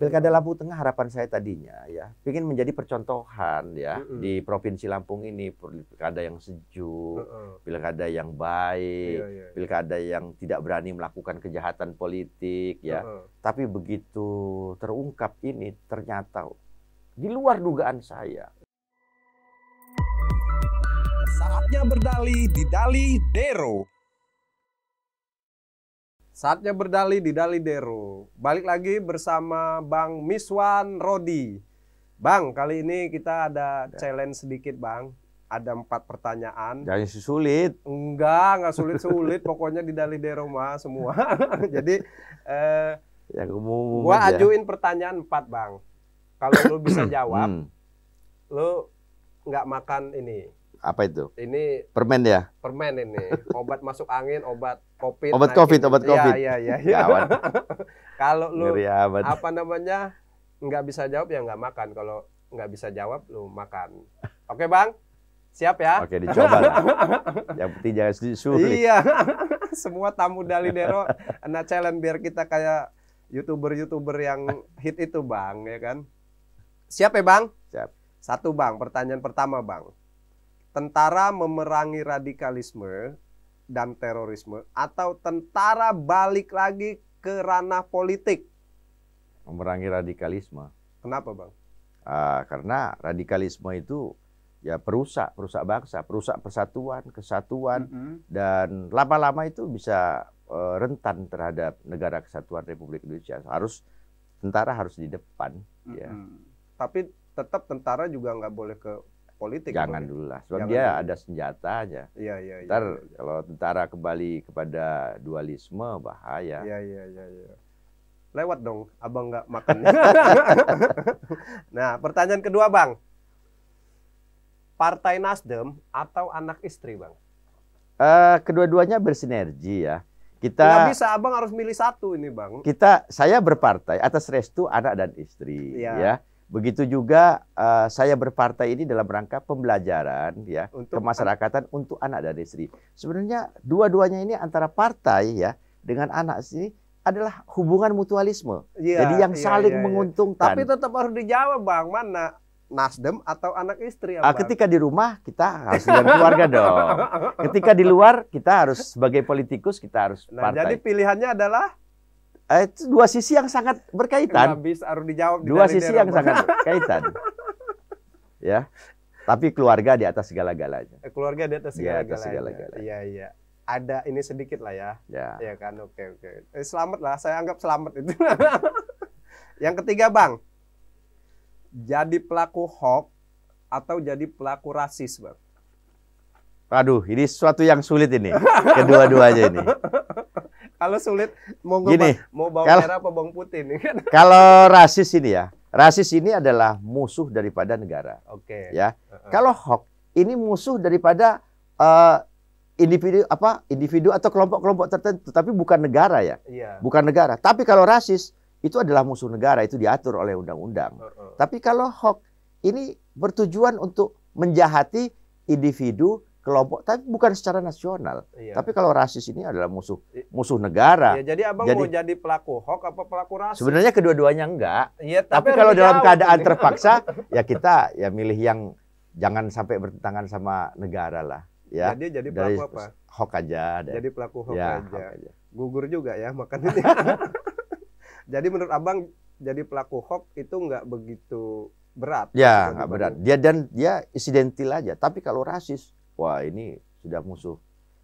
Pilkada Lampung Tengah harapan saya tadinya ya, ingin menjadi percontohan ya mm -hmm. di Provinsi Lampung ini pilkada yang sejuk, mm -hmm. pilkada yang baik, yeah, yeah, yeah. pilkada yang tidak berani melakukan kejahatan politik ya. Mm -hmm. Tapi begitu terungkap ini ternyata di luar dugaan saya. Saatnya berdali di Dali Dero. Saatnya berdali di Dali Dero. Balik lagi bersama Bang Miswan Rodi. Bang, kali ini kita ada ya. challenge sedikit, Bang. Ada empat pertanyaan. Jangan sulit. Enggak, enggak sulit-sulit. Pokoknya di Dali Dero mah semua. Jadi, eh, ya, gue gua ajuin pertanyaan empat, Bang. Kalau lo bisa jawab, hmm. lu nggak makan ini apa itu? Ini permen ya? Permen ini. Obat masuk angin, obat COVID. Obat COVID, angin. obat iya, COVID. Iya, iya, iya. Ya, Kalau lu Ngeriabat. apa namanya? nggak bisa jawab ya nggak makan. Kalau nggak bisa jawab lu makan. Oke, Bang? Siap ya? Oke, dicoba. Lah. Yang penting jangan sulit. Iya. Semua tamu dari Nero enak challenge biar kita kayak YouTuber-YouTuber yang hit itu, Bang, ya kan? Siap ya, Bang? Siap. Satu, Bang. Pertanyaan pertama, Bang tentara memerangi radikalisme dan terorisme atau tentara balik lagi ke ranah politik? Memerangi radikalisme. Kenapa, Bang? Uh, karena radikalisme itu ya perusak, perusak bangsa, perusak persatuan, kesatuan mm -hmm. dan lama-lama itu bisa uh, rentan terhadap negara kesatuan Republik Indonesia. Harus tentara harus di depan, mm -hmm. ya. Tapi tetap tentara juga nggak boleh ke politik. Jangan dulu lah, sebab dia dulu. ada senjata aja. Iya, iya, iya. Ntar ya, ya. kalau tentara kembali kepada dualisme bahaya. Iya, iya, iya, iya. Lewat dong, abang nggak makan. nah, pertanyaan kedua, bang. Partai Nasdem atau anak istri, bang? Uh, kedua-duanya bersinergi ya. Kita nggak bisa, abang harus milih satu ini, bang. Kita, saya berpartai atas restu anak dan istri, iya. ya. ya Begitu juga uh, saya berpartai ini dalam rangka pembelajaran ya untuk kemasyarakatan anak. untuk anak dan istri. Sebenarnya dua-duanya ini antara partai ya dengan anak sih adalah hubungan mutualisme. Ya, Jadi yang ya, saling ya, menguntungkan. Tapi tetap harus dijawab Bang, mana Nasdem atau anak istri ya, ah, ketika di rumah kita harus dengan keluarga dong. Ketika di luar kita harus sebagai politikus kita harus nah, partai. Jadi pilihannya adalah eh, dua sisi yang sangat berkaitan. Habis harus dijawab. Dua sisi yang sangat berkaitan. ya. Tapi keluarga di atas segala-galanya. Eh, keluarga di atas segala-galanya. Iya, iya. Ada ini sedikit lah ya. Ya. Ya kan, oke, oke. Eh, selamat lah, saya anggap selamat itu. yang ketiga, Bang. Jadi pelaku hoax atau jadi pelaku rasis, Bang? Aduh, ini sesuatu yang sulit ini. Kedua-duanya ini. Kalau sulit mau Gini, mau merah apa bawang putih ini kan? Kalau rasis ini ya, rasis ini adalah musuh daripada negara. Oke. Okay. Ya. Uh -uh. Kalau hoax ini musuh daripada uh, individu apa individu atau kelompok-kelompok tertentu tapi bukan negara ya yeah. bukan negara tapi kalau rasis itu adalah musuh negara itu diatur oleh undang-undang uh -uh. tapi kalau hoax ini bertujuan untuk menjahati individu kelompok tapi bukan secara nasional. Iya. Tapi kalau rasis ini adalah musuh musuh negara. Iya, jadi abang jadi, mau jadi pelaku hoax apa pelaku rasis? Sebenarnya kedua-duanya enggak. Iya, tapi, tapi kalau dalam keadaan ini. terpaksa ya kita ya milih yang jangan sampai bertentangan sama negara lah ya. Jadi jadi pelaku dari apa? Hoax aja. Deh. Jadi pelaku hoax ya, aja. aja. Gugur juga ya makan ini. jadi menurut abang jadi pelaku hoax itu enggak begitu berat. Ya, enggak berat. Dia dan dia insidentil aja. Tapi kalau rasis, wah ini sudah musuh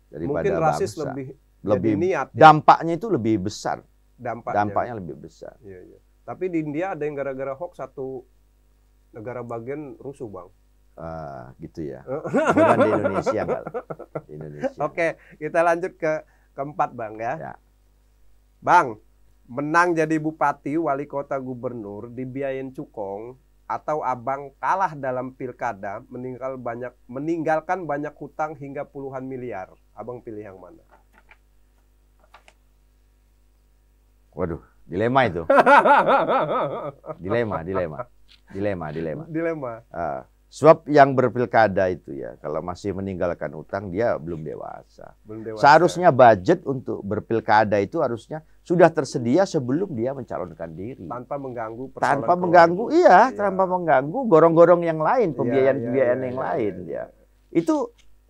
daripada Mungkin rasis bangsa. lebih lebih niat. Ya? Dampaknya itu lebih besar. Dampaknya, dampaknya lebih besar. Iya, iya. Tapi di India ada yang gara-gara hoax satu negara bagian rusuh, Bang. Uh, gitu ya. Oh. Bukan di Indonesia, Bang. Indonesia. Oke, kita lanjut ke keempat, Bang ya. ya. Bang, menang jadi bupati, wali kota, gubernur, dibiayain cukong, atau abang kalah dalam pilkada meninggal banyak meninggalkan banyak hutang hingga puluhan miliar abang pilih yang mana waduh dilema itu dilema dilema dilema dilema dilema uh, Sebab yang berpilkada itu ya, kalau masih meninggalkan utang dia belum dewasa. Belum dewasa. Seharusnya budget untuk berpilkada itu harusnya sudah tersedia sebelum dia mencalonkan diri. Tanpa mengganggu Tanpa mengganggu, iya, iya, tanpa mengganggu gorong-gorong yang lain, iya, pembiayaan-pembiayaan iya, iya, yang lain iya, ya. Iya. Itu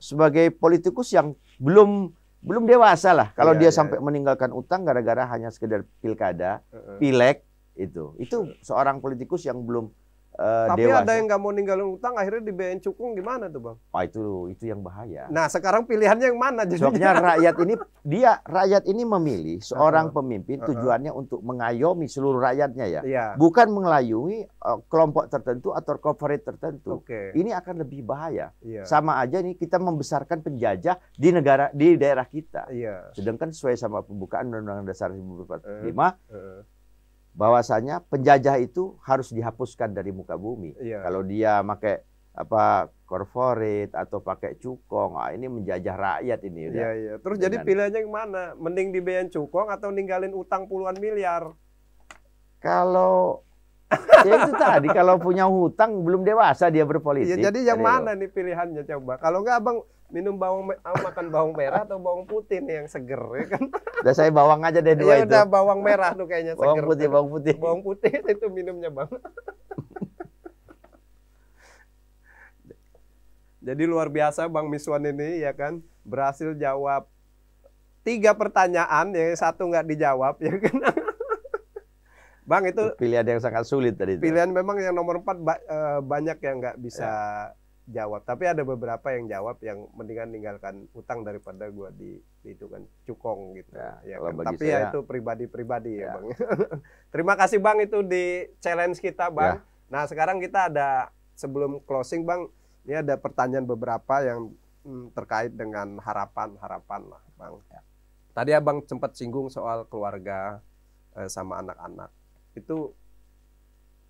sebagai politikus yang belum belum dewasa lah. Kalau dia sampai meninggalkan utang gara-gara hanya sekedar pilkada, uh -uh. pilek itu. Itu seorang politikus yang belum Eh, Tapi dewasa. ada yang nggak mau ninggalin utang, akhirnya di BN cukung gimana tuh bang? Wah itu itu yang bahaya. Nah sekarang pilihannya yang mana? Jadinya? Soalnya rakyat ini dia rakyat ini memilih seorang uh -huh. pemimpin tujuannya uh -huh. untuk mengayomi seluruh rakyatnya ya, yeah. bukan mengelayungi uh, eh, kelompok tertentu atau corporate tertentu. Okay. Ini akan lebih bahaya. Yeah. Sama aja nih kita membesarkan penjajah di negara di daerah kita. Yeah. Sedangkan sesuai sama pembukaan Undang-Undang Dasar 1945. Uh -huh bahwasanya penjajah itu harus dihapuskan dari muka bumi. Yeah. Kalau dia pakai apa korporat atau pakai cukong, ah, ini menjajah rakyat ini. Iya, yeah, iya. Terus Dengan, jadi pilihannya yang mana? Mending dibayar cukong atau ninggalin utang puluhan miliar? Kalau ya itu tadi kalau punya hutang belum dewasa dia berpolitik. Ya, jadi yang mana nih pilihannya coba? Kalau nggak abang minum bawang ah, makan bawang merah atau bawang putih nih yang seger ya kan. Udah saya bawang aja deh dua ya itu. udah bawang merah tuh kayaknya seger. bawang putih, bawang putih. Bawang putih itu minumnya, Bang. Jadi luar biasa Bang Miswan ini ya kan berhasil jawab tiga pertanyaan yang satu nggak dijawab ya kan. Bang itu pilihan yang sangat sulit tadi. Pilihan memang yang nomor empat eh, banyak yang nggak bisa ya jawab tapi ada beberapa yang jawab yang mendingan tinggalkan utang daripada gua di, itu kan cukong gitu ya, ya kan? tapi saya, ya itu pribadi-pribadi ya. ya bang terima kasih bang itu di challenge kita bang ya. nah sekarang kita ada sebelum closing bang ini ada pertanyaan beberapa yang hmm, terkait dengan harapan harapan lah bang ya. tadi abang sempat singgung soal keluarga eh, sama anak-anak itu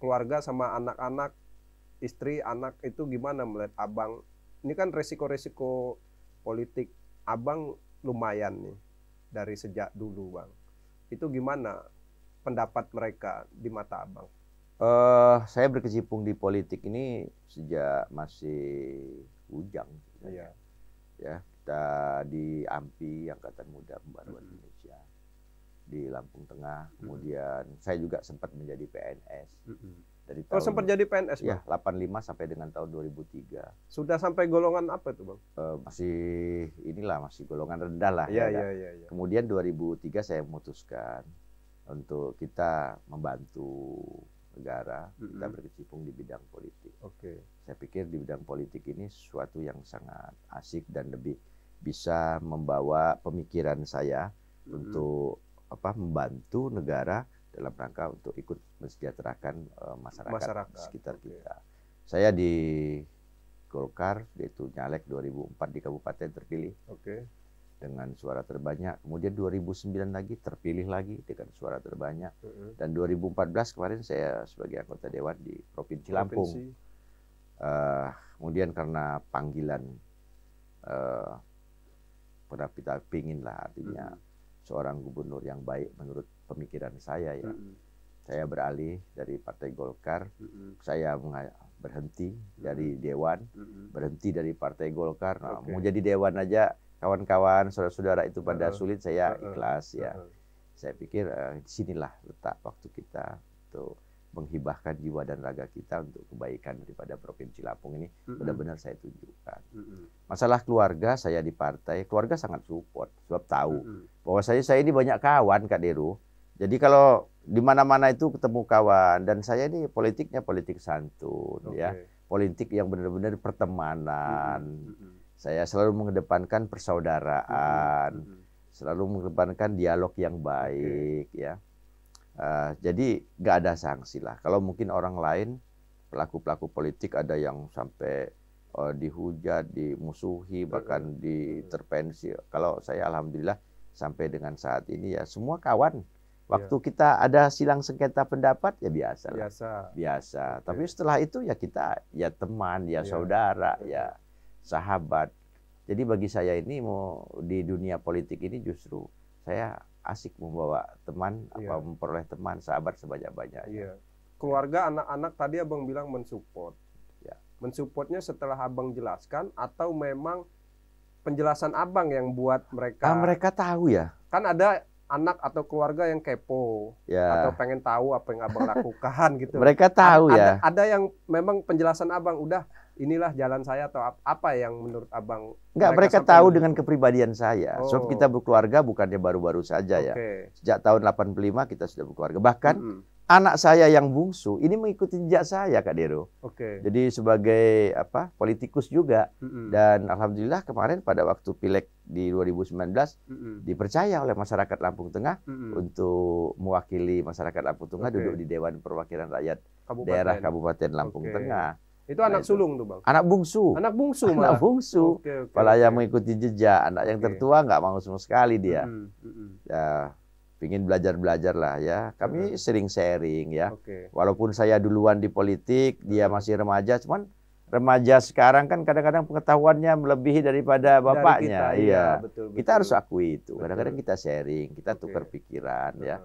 keluarga sama anak-anak istri anak itu gimana melihat abang ini kan resiko-resiko politik abang lumayan nih dari sejak dulu bang itu gimana pendapat mereka di mata abang uh, saya berkecimpung di politik ini sejak masih ujang iya. ya kita di AMPI Angkatan Muda Pembaruan mm -hmm. Indonesia di Lampung Tengah kemudian mm -hmm. saya juga sempat menjadi PNS mm -hmm dari tahun, oh, sempat jadi PNS, iya, Bang? Ya, 85 sampai dengan tahun 2003. Sudah sampai golongan apa itu, Bang? Uh, masih inilah masih golongan rendah lah iya, ya. ya, ya, ya. Kemudian 2003 saya memutuskan untuk kita membantu negara, mm -hmm. kita berkecimpung di bidang politik. Oke. Okay. Saya pikir di bidang politik ini sesuatu yang sangat asik dan lebih bisa membawa pemikiran saya mm -hmm. untuk apa membantu negara dalam rangka untuk ikut mensejahterakan uh, masyarakat, masyarakat sekitar okay. kita. Saya di Golkar yaitu nyalek 2004 di kabupaten terpilih. Okay. Dengan suara terbanyak. Kemudian 2009 lagi terpilih lagi dengan suara terbanyak. Mm -hmm. Dan 2014 kemarin saya sebagai anggota dewan di Provinsi, Provinsi. Lampung. Uh, kemudian karena panggilan uh, eh, pernah kita pingin lah artinya -hmm seorang gubernur yang baik menurut pemikiran saya ya. Mm -hmm. Saya beralih dari Partai Golkar, mm -hmm. saya berhenti dari Dewan, mm -hmm. berhenti dari Partai Golkar. Nah, okay. mau jadi Dewan aja kawan-kawan, saudara-saudara itu pada uh, sulit, saya ikhlas uh, huh ya. Uh, huh Saya pikir uh, sinilah letak waktu kita untuk menghibahkan jiwa dan raga kita untuk kebaikan daripada Provinsi Lampung ini mm-hmm. benar-benar saya tunjukkan. Mm-hmm. Masalah keluarga saya di partai, keluarga sangat support sebab tahu mm-hmm. bahwa saya saya ini banyak kawan Kak Deru. Jadi kalau di mana-mana itu ketemu kawan dan saya ini politiknya politik santun okay. ya. Politik yang benar-benar pertemanan. Mm-hmm. Saya selalu mengedepankan persaudaraan, mm-hmm. selalu mengedepankan dialog yang baik okay. ya Uh, jadi nggak ada sanksi lah. Kalau mungkin orang lain pelaku-pelaku politik ada yang sampai uh, dihujat, dimusuhi, iya, bahkan iya. diterpensi. Kalau saya alhamdulillah sampai dengan saat ini ya semua kawan. Iya. Waktu ya. kita ada silang sengketa pendapat ya biasa. Biasa. Biasa. Okay. Tapi setelah itu ya kita ya teman, ya, ya. saudara, ya sahabat. Jadi bagi saya ini mau di dunia politik ini justru saya asik membawa teman, yeah. apa iya. memperoleh teman, sahabat sebanyak-banyaknya. Yeah. Keluarga anak-anak tadi Abang bilang mensupport. Yeah. Mensupportnya setelah Abang jelaskan atau memang penjelasan Abang yang buat mereka? Nah, mereka tahu ya. Kan ada anak atau keluarga yang kepo ya. atau pengen tahu apa yang abang lakukan gitu. Mereka tahu ada, ya. Ada, ada yang memang penjelasan abang udah inilah jalan saya atau apa yang menurut abang Enggak, mereka, mereka tahu dengan kepribadian saya. Oh. Sob kita berkeluarga bukannya baru-baru saja okay. ya. Sejak tahun 85 kita sudah berkeluarga. Bahkan mm -hmm. anak saya yang bungsu ini mengikuti jejak saya Kak Dero. Okay. Jadi sebagai apa politikus juga mm -hmm. dan alhamdulillah kemarin pada waktu Pileg di 2019 mm -hmm. dipercaya oleh masyarakat Lampung Tengah mm -hmm. untuk mewakili masyarakat Lampung Tengah okay. duduk di Dewan Perwakilan Rakyat kabupaten. daerah Kabupaten Lampung okay. Tengah. Itu anak nah, sulung tuh bang? Anak bungsu. Anak bungsu malah. Anak bungsu. Okay, okay, Kalau okay. yang mengikuti jejak, anak yang okay. tertua nggak mau sama sekali dia. Mm -hmm. Ya, pingin belajar belajar lah ya. Kami mm -hmm. sering sharing ya. Okay. Walaupun saya duluan di politik, dia masih remaja, cuman remaja sekarang kan kadang-kadang pengetahuannya melebihi daripada bapaknya. Dari kita, iya. betul, iya, betul. Kita harus akui itu. Kadang-kadang kita sharing, kita okay. tukar pikiran ya.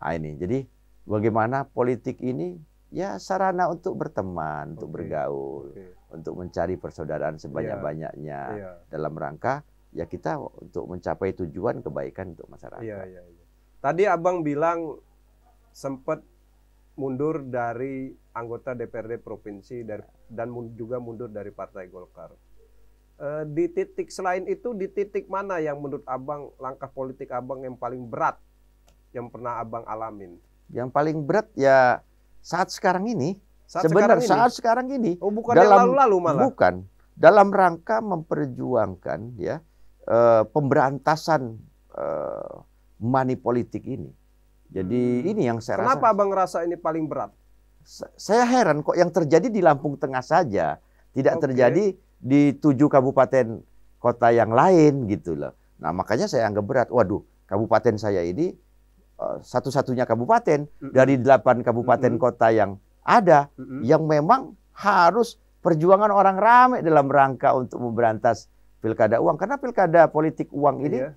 Nah ini, jadi bagaimana politik ini ya sarana untuk berteman, okay. untuk bergaul, okay. untuk mencari persaudaraan sebanyak-banyaknya yeah. Iya. dalam rangka ya kita untuk mencapai tujuan kebaikan untuk masyarakat. Yeah, yeah, yeah. Tadi Abang bilang sempat mundur dari anggota DPRD provinsi dari, dan juga mundur dari Partai Golkar. E, di titik selain itu, di titik mana yang menurut abang langkah politik abang yang paling berat yang pernah abang alamin? Yang paling berat ya saat sekarang ini saat sebenarnya sekarang ini. saat sekarang ini oh, bukan dalam lalu-lalu malah bukan dalam rangka memperjuangkan ya eh, pemberantasan manipolitik eh, money politik ini. Jadi hmm. ini yang saya Kenapa rasa. Kenapa Abang rasa ini paling berat? Saya heran kok yang terjadi di Lampung Tengah saja tidak okay. terjadi di tujuh kabupaten kota yang lain gitu loh. Nah makanya saya anggap berat. Waduh, kabupaten saya ini Eh, satu-satunya kabupaten mm-hmm. dari delapan kabupaten mm-hmm. kota yang ada mm-hmm. yang memang harus perjuangan orang ramai dalam rangka untuk memberantas pilkada uang karena pilkada politik uang ini yeah.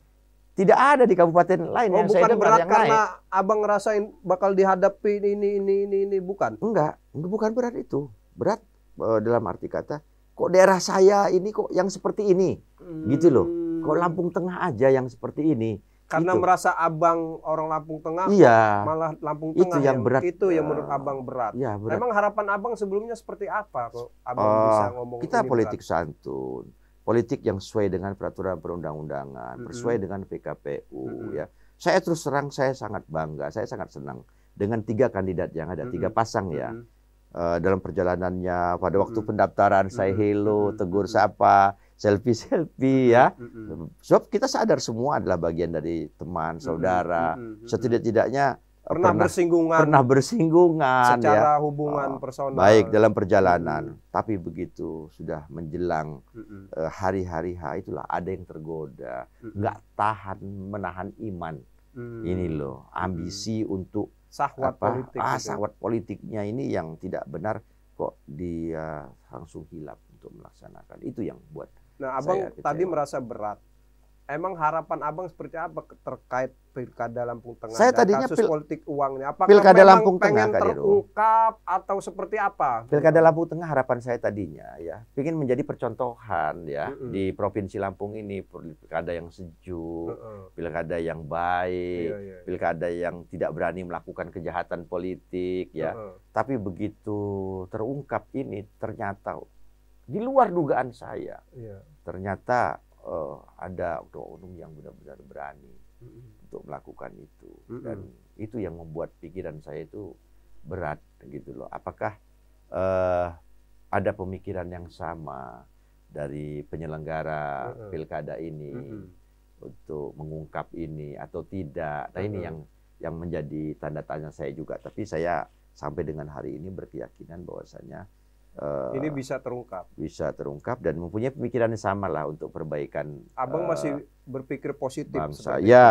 tidak ada di kabupaten lain oh, yang bukan saya berat yang karena lain. abang ngerasain bakal dihadapi ini ini ini ini bukan enggak bukan berat itu berat eh, dalam arti kata kok daerah saya ini kok yang seperti ini hmm. gitu loh kok hmm. Lampung Tengah aja yang seperti ini karena itu. merasa abang orang Lampung Tengah iya. malah Lampung Tengah itu yang, yang berat itu yang ya. menurut abang berat. Ya, berat. Memang harapan abang sebelumnya seperti apa kok abang uh, bisa ngomong kita politik berat. santun, politik yang sesuai dengan peraturan perundang-undangan, mm -hmm. sesuai dengan PKPU mm -hmm. ya. Saya terus terang saya sangat bangga, saya sangat senang dengan tiga kandidat yang ada, mm -hmm. tiga pasang ya. Mm -hmm. dalam perjalanannya pada waktu mm -hmm. pendaftaran mm -hmm. saya hello, tegur sapa, selfie selfie ya. Sebab kita sadar semua adalah bagian dari teman, saudara. Setidak-tidaknya eh, pernah, pernah bersinggungan pernah bersinggungan ya. secara ya. hubungan oh, personal baik dalam perjalanan tapi begitu sudah menjelang eh, hari-hari mm itulah ada yang tergoda mm nggak tahan menahan iman mm. ini loh ambisi mm. untuk sahwat apa, politik ah, sahwat politiknya ini yang tidak benar kok dia langsung hilap untuk melaksanakan itu yang buat Nah, abang saya tadi merasa berat. Emang harapan abang seperti apa terkait pilkada Lampung Tengah? Saya nah, tadinya kasus pil politik uangnya. Apakah pilkada Lampung pengen Tengah terungkap atau seperti apa? Pilkada Lampung Tengah harapan saya tadinya ya, ingin menjadi percontohan ya mm -hmm. di provinsi Lampung ini pilkada yang sejuk, mm -hmm. pilkada yang baik, yeah, yeah, yeah. pilkada yang tidak berani melakukan kejahatan politik ya. Mm -hmm. Tapi begitu terungkap ini ternyata di luar dugaan saya. Yeah. Ternyata uh, ada oknum-oknum yang benar-benar berani mm-hmm. untuk melakukan itu mm-hmm. dan itu yang membuat pikiran saya itu berat gitu loh. Apakah uh, ada pemikiran yang sama dari penyelenggara mm-hmm. pilkada ini mm-hmm. untuk mengungkap ini atau tidak? Nah mm-hmm. ini yang yang menjadi tanda tanya saya juga. Tapi saya sampai dengan hari ini berkeyakinan bahwasanya Uh, ini bisa terungkap. Bisa terungkap dan mempunyai pemikiran yang sama lah untuk perbaikan. Abang uh, masih eh, berpikir positif. Bangsa. Ya,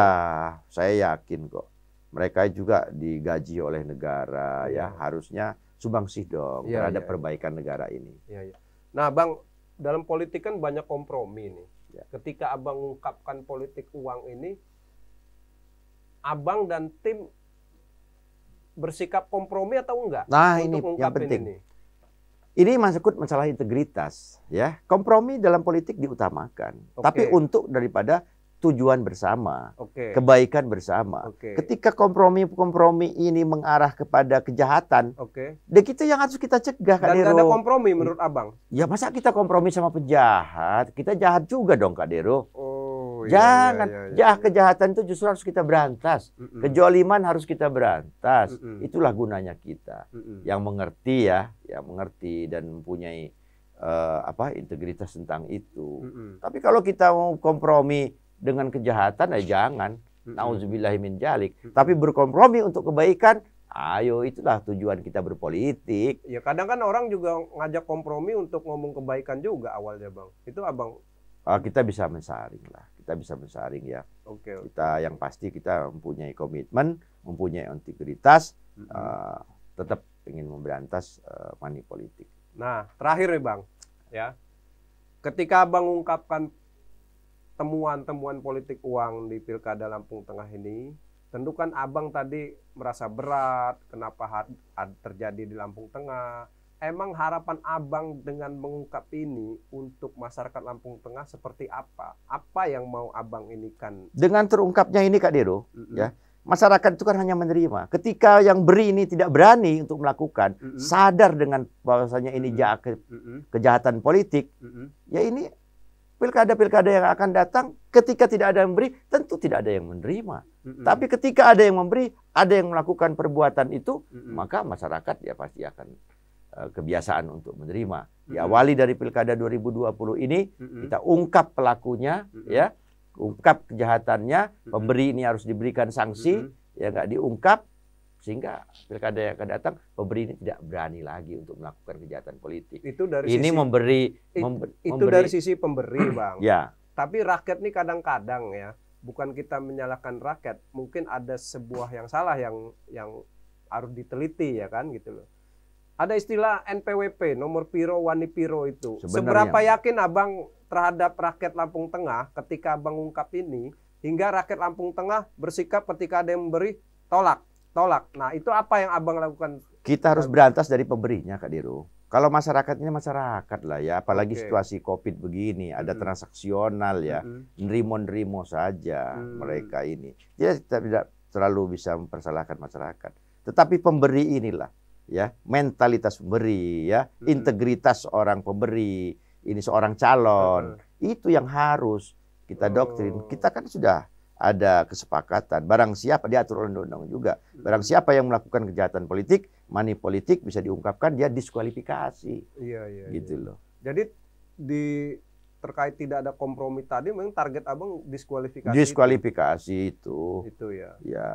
saya yakin kok. Mereka juga digaji oleh negara ya, ya harusnya sumbangsih dong ya, terhadap ya, perbaikan negara ini. Ya, ya. Nah, abang dalam politik kan banyak kompromi nih. Ya. Ketika abang mengungkapkan politik uang ini, abang dan tim bersikap kompromi atau enggak? Nah, ini yang penting. Ini? Ini masuk masalah integritas, ya. Kompromi dalam politik diutamakan, okay. tapi untuk daripada tujuan bersama, okay. kebaikan bersama. Okay. Ketika kompromi-kompromi ini mengarah kepada kejahatan, okay. Ya dan kita yang harus kita cegah. Kak Dan Dero. ada kompromi menurut abang? Ya masa kita kompromi sama penjahat? Kita jahat juga dong, Kak Dero. Oh. Oh, iya, Jangan. Iya, iya, iya, Kejahatan itu justru harus kita berantas. Mm -mm. Kejoliman harus kita berantas. Mm -mm. Itulah gunanya kita. Mm -mm. Yang mengerti ya, yang mengerti dan mempunyai uh, apa integritas tentang itu. Mm -mm. Tapi kalau kita mau kompromi dengan kejahatan ya jangan. Mm -mm. min jalik. Tapi berkompromi untuk kebaikan Ayo, itulah tujuan kita berpolitik. Ya kadang kan orang juga ngajak kompromi untuk ngomong kebaikan juga awalnya bang. Itu abang uh, kita bisa mensaring lah kita bisa mensaring ya okay, okay. kita yang pasti kita mempunyai komitmen mempunyai integritas mm -hmm. uh, tetap ingin memberantas uh, money politik nah terakhir nih bang ya ketika bang ungkapkan temuan-temuan politik uang di pilkada Lampung Tengah ini tentu kan abang tadi merasa berat kenapa terjadi di Lampung Tengah emang harapan abang dengan mengungkap ini untuk masyarakat Lampung Tengah seperti apa? Apa yang mau abang ini kan? Dengan terungkapnya ini Kak Dero, mm hmm ya masyarakat itu kan hanya menerima. Ketika yang beri ini tidak berani untuk melakukan, mm hmm sadar dengan bahwasanya ini mm hmm ke, kejahatan politik, mm hmm ya ini pilkada-pilkada yang akan datang, ketika tidak ada yang beri, tentu tidak ada yang menerima. Mm hmm Tapi ketika ada yang memberi, ada yang melakukan perbuatan itu, mm hmm maka masyarakat ya pasti akan Eh, kebiasaan untuk menerima. Diawali dari pilkada 2020 ini kita ungkap pelakunya, ya, ungkap kejahatannya. Pemberi ini harus diberikan sanksi, ya nggak diungkap sehingga pilkada yang akan datang pemberi ini tidak berani lagi untuk melakukan kejahatan politik. Itu dari ini sisi, memberi, member, itu memberi, dari sisi pemberi, bang. ya. Tapi rakyat ini kadang-kadang ya bukan kita menyalahkan rakyat, mungkin ada sebuah yang salah yang yang harus diteliti ya kan gitu loh. Ada istilah NPWP, nomor piro wani piro itu. Sebenarnya. Seberapa yakin Abang terhadap rakyat Lampung Tengah ketika Abang ungkap ini hingga rakyat Lampung Tengah bersikap ketika ada yang memberi tolak, tolak. Nah, itu apa yang Abang lakukan? Kita harus berantas dari pemberinya, Kak Diru. Kalau masyarakatnya masyarakat lah ya, apalagi okay. situasi COVID begini, ada transaksional ya, mm -hmm. nerimo-nerimo saja mm. mereka ini. Jadi kita tidak terlalu bisa mempersalahkan masyarakat. Tetapi pemberi inilah ya mentalitas pemberi ya hmm. integritas orang pemberi ini seorang calon hmm. itu yang harus kita doktrin kita kan sudah ada kesepakatan barang siapa diatur oleh undang-undang juga hmm. barang siapa yang melakukan kejahatan politik money politik bisa diungkapkan dia diskualifikasi iya, iya, gitu iya. loh jadi di terkait tidak ada kompromi tadi memang target abang diskualifikasi diskualifikasi itu. itu itu ya ya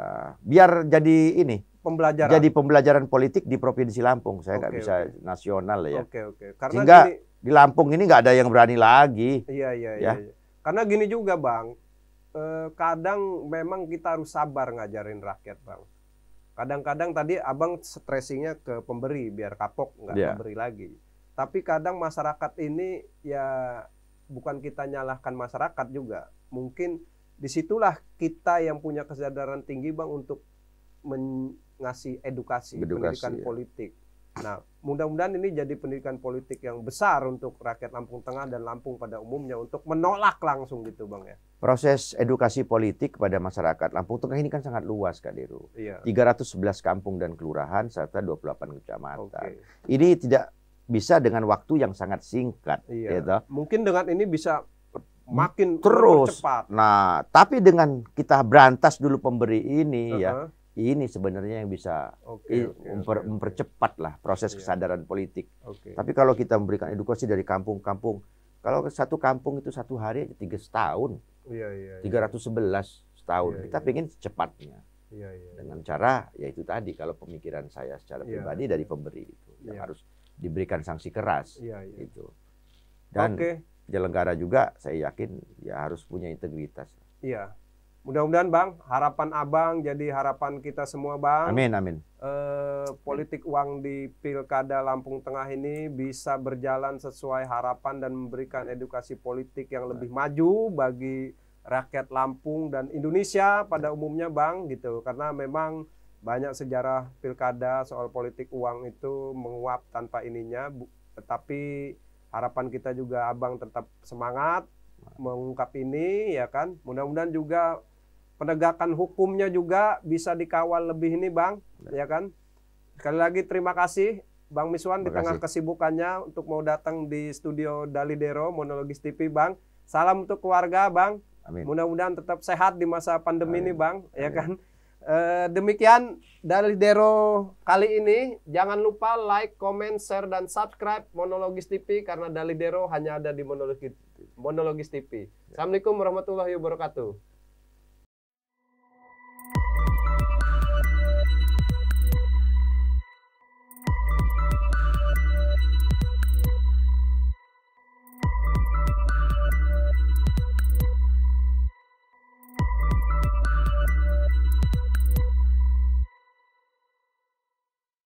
biar jadi ini pembelajaran jadi pembelajaran politik di provinsi Lampung saya nggak okay, bisa okay. nasional ya oke okay, oke okay. karena Sehingga gini, di Lampung ini nggak ada yang berani lagi iya iya ya. Iya, iya karena gini juga bang eh, kadang memang kita harus sabar ngajarin rakyat bang kadang-kadang tadi abang stressingnya ke pemberi biar kapok nggak yeah. pemberi lagi tapi kadang masyarakat ini ya bukan kita nyalahkan masyarakat juga. Mungkin disitulah kita yang punya kesadaran tinggi bang untuk mengasih edukasi, edukasi pendidikan ya. politik. Nah, mudah-mudahan ini jadi pendidikan politik yang besar untuk rakyat Lampung Tengah dan Lampung pada umumnya untuk menolak langsung gitu Bang ya. Proses edukasi politik pada masyarakat Lampung Tengah ini kan sangat luas Kak Deru. Iya. 311 kampung dan kelurahan serta 28 kecamatan. Okay. Ini tidak bisa dengan waktu yang sangat singkat. Iya. Gitu. Mungkin dengan ini bisa makin terus cepat. Nah, tapi dengan kita berantas dulu pemberi ini uh -huh. ya, ini sebenarnya yang bisa okay, okay, memper, okay, mempercepat lah proses yeah. kesadaran politik. Okay. Tapi kalau kita memberikan edukasi dari kampung-kampung, kalau satu kampung itu satu hari tiga setahun, iya, iya, iya. tiga ratus sebelas setahun. Yeah, kita yeah. pengen secepatnya. dengan cara yaitu tadi kalau pemikiran saya secara pribadi dari pemberi itu harus diberikan sanksi keras ya, ya. itu iya. gitu. Dan okay. penyelenggara juga saya yakin ya harus punya integritas. Iya. Mudah-mudahan Bang, harapan Abang jadi harapan kita semua Bang. Amin, amin. Eh, politik uang di Pilkada Lampung Tengah ini bisa berjalan sesuai harapan dan memberikan edukasi politik yang lebih maju bagi rakyat Lampung dan Indonesia pada umumnya Bang gitu. Karena memang banyak sejarah pilkada soal politik uang itu menguap tanpa ininya bu, tetapi harapan kita juga abang tetap semangat mengungkap ini ya kan mudah-mudahan juga penegakan hukumnya juga bisa dikawal lebih ini bang ya, kan sekali lagi terima kasih bang Miswan terima di tengah kesibukannya untuk mau datang di studio Dali Dero monologis TV bang salam untuk keluarga bang mudah-mudahan tetap sehat di masa pandemi Amin. ini bang ya Amin. ya kan Eh, demikian dari Dero kali ini. Jangan lupa like, comment, share, dan subscribe Monologis TV karena Dali Dero hanya ada di Monologis, Monologis TV. Assalamualaikum warahmatullahi wabarakatuh.